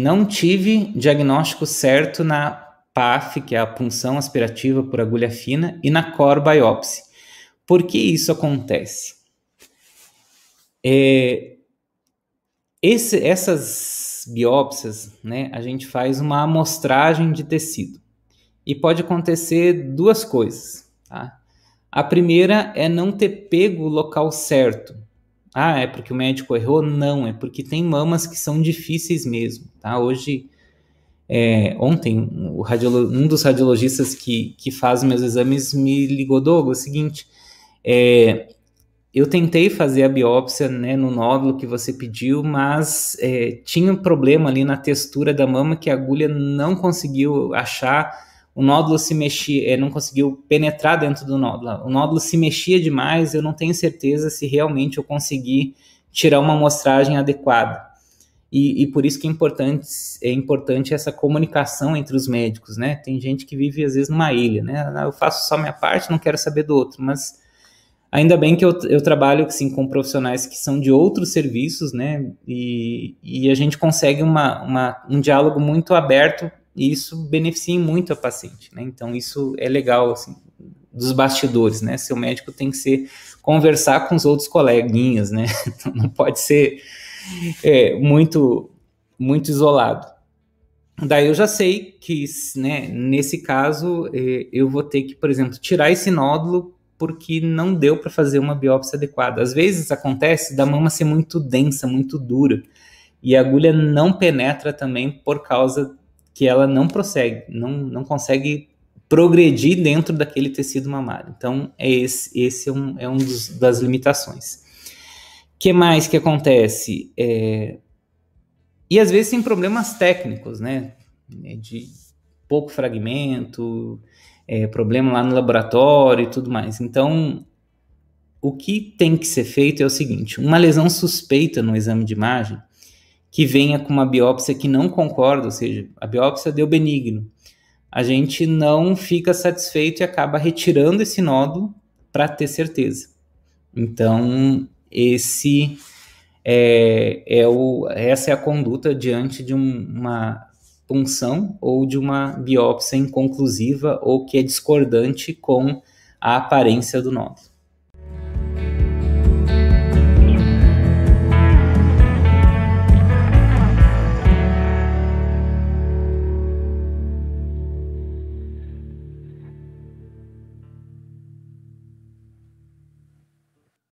Não tive diagnóstico certo na PAF, que é a punção aspirativa por agulha fina, e na core biopsy. Por que isso acontece? É, esse, essas biópsias, né, a gente faz uma amostragem de tecido. E pode acontecer duas coisas. Tá? A primeira é não ter pego o local certo. Ah, é porque o médico errou? Não, é porque tem mamas que são difíceis mesmo, tá? Hoje, é, ontem, um dos radiologistas que, que faz meus exames me ligou, Douglas, é o seguinte, é, eu tentei fazer a biópsia né, no nódulo que você pediu, mas é, tinha um problema ali na textura da mama que a agulha não conseguiu achar o nódulo se mexia, é, não conseguiu penetrar dentro do nódulo. O nódulo se mexia demais, eu não tenho certeza se realmente eu consegui tirar uma amostragem adequada. E, e, por isso que é importante, é importante essa comunicação entre os médicos, né? Tem gente que vive, às vezes, numa ilha, né? Ah, eu faço só minha parte, não quero saber do outro, mas ainda bem que eu, eu trabalho, assim, com profissionais que são de outros serviços, né? E, e a gente consegue uma, uma, um diálogo muito aberto e isso beneficia muito a paciente, né? Então isso é legal, assim, dos bastidores, né? Seu médico tem que ser conversar com os outros coleguinhas, né? Então, não pode ser é, muito muito isolado. Daí eu já sei que, né, nesse caso, é, eu vou ter que, por exemplo, tirar esse nódulo porque não deu para fazer uma biópsia adequada. Às vezes acontece da mama ser muito densa, muito dura, e a agulha não penetra também por causa que ela não prossegue, não, não consegue progredir dentro daquele tecido mamário. Então, é esse, esse é um, é um dos, das limitações. O que mais que acontece? É... E às vezes tem problemas técnicos, né? É, de pouco fragmento, é, problema lá no laboratório e tudo mais. Então, o que tem que ser feito é o seguinte: uma lesão suspeita no exame de imagem, que venha com uma biópsia que não concorda, ou seja, a biópsia deu benigno. A gente não fica satisfeito e acaba retirando esse nódulo para ter certeza. Então, esse é, é o, essa é a conduta diante de uma punção ou de uma biópsia inconclusiva ou que é discordante com a aparência do nódulo.